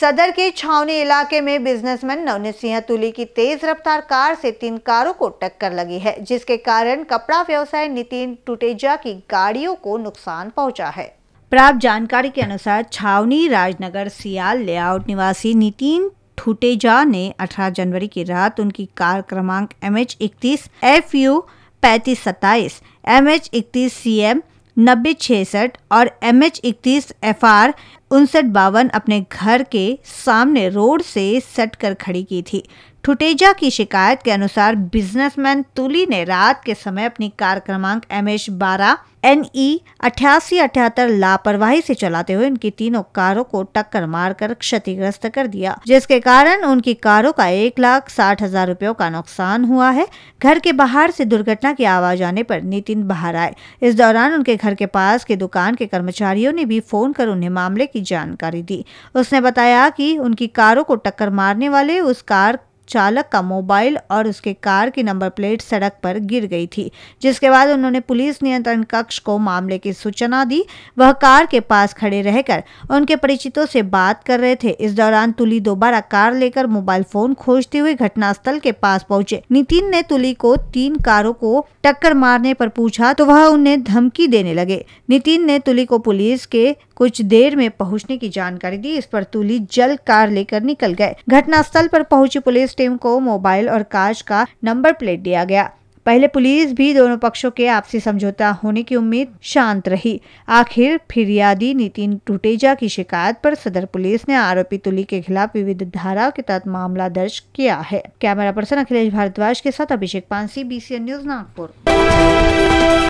सदर के छावनी इलाके में बिजनेसमैन नवनीत सिंह तुली की तेज रफ्तार कार से तीन कारों को टक्कर लगी है जिसके कारण कपड़ा व्यवसाय नितिन टुटेजा की गाड़ियों को नुकसान पहुंचा है प्राप्त जानकारी के अनुसार छावनी राजनगर सियाल लेआउट निवासी नितिन ठुटेजा ने 18 जनवरी की रात उनकी कार क्रमांक एम एच इकतीस एफ यू पैतीस सत्ताईस एम एच इकतीस सी एम नब्बे छसठ और एम एच इकतीस एफ आर उनसठ बावन अपने घर के सामने रोड से सट कर खड़ी की थी ठुटेजा की शिकायत के अनुसार बिजनेसमैन तुली ने रात के समय अपनी कार क्रमांक एम एच बारह एन ई अठासी अठहत्तर लापरवाही से चलाते हुए इनकी तीनों कारों को टक्कर मारकर क्षतिग्रस्त कर दिया जिसके कारण उनकी कारों का एक लाख साठ हजार रुपयों का नुकसान हुआ है घर के बाहर से दुर्घटना की आवाज आने पर नितिन बाहर आए इस दौरान उनके घर के पास के दुकान के कर्मचारियों ने भी फोन कर उन्हें मामले की जानकारी दी उसने बताया कि उनकी कारों को टक्कर मारने वाले उस कार चालक का मोबाइल और उसके कार की नंबर प्लेट सड़क पर गिर गई थी जिसके बाद उन्होंने पुलिस नियंत्रण कक्ष को मामले की सूचना दी वह कार के पास खड़े रहकर उनके परिचितों से बात कर रहे थे इस दौरान तुली दोबारा कार लेकर मोबाइल फोन खोजते हुए घटनास्थल के पास पहुंचे नितिन ने तुली को तीन कारों को टक्कर मारने पर पूछा तो वह उन्हें धमकी देने लगे नितिन ने तुली को पुलिस के कुछ देर में पहुंचने की जानकारी दी इस पर तुली जल कार लेकर निकल गए घटनास्थल पर पहुंची पुलिस टीम को मोबाइल और कार का नंबर प्लेट दिया गया पहले पुलिस भी दोनों पक्षों के आपसी समझौता होने की उम्मीद शांत रही आखिर फिरियादी नितिन टुटेजा की शिकायत पर सदर पुलिस ने आरोपी तुली के खिलाफ विविध धाराओं के तहत मामला दर्ज किया है कैमरा पर्सन अखिलेश भारद्वाज के साथ अभिषेक पांसी बीसीएन न्यूज नागपुर